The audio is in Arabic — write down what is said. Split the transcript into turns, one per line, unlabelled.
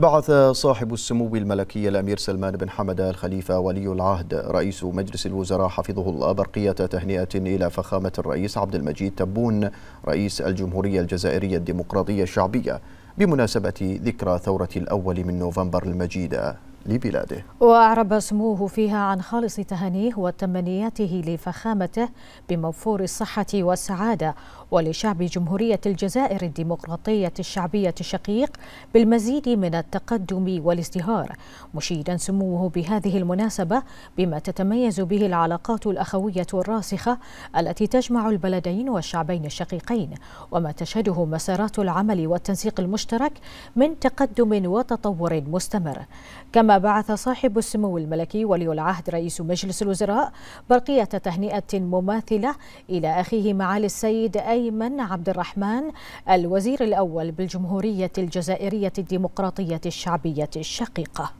بعث صاحب السمو الملكي الأمير سلمان بن حمد الخليفة ولي العهد رئيس مجلس الوزراء حفظه الله برقية تهنئة إلى فخامة الرئيس عبد المجيد تبون رئيس الجمهورية الجزائرية الديمقراطية الشعبية بمناسبة ذكرى ثورة الأول من نوفمبر المجيدة لبلاده
وأعرب سموه فيها عن خالص تهانيه وتمنياته لفخامته بموفور الصحة والسعادة ولشعب جمهورية الجزائر الديمقراطية الشعبية الشقيق بالمزيد من التقدم والازدهار مشيدا سموه بهذه المناسبة بما تتميز به العلاقات الأخوية الراسخة التي تجمع البلدين والشعبين الشقيقين وما تشهده مسارات العمل والتنسيق المشترك من تقدم وتطور مستمر كما بعث صاحب السمو الملكي ولي العهد رئيس مجلس الوزراء برقية تهنئة مماثلة إلى أخيه معالي السيد أي ايمن عبد الرحمن الوزير الاول بالجمهوريه الجزائريه الديمقراطيه الشعبيه الشقيقه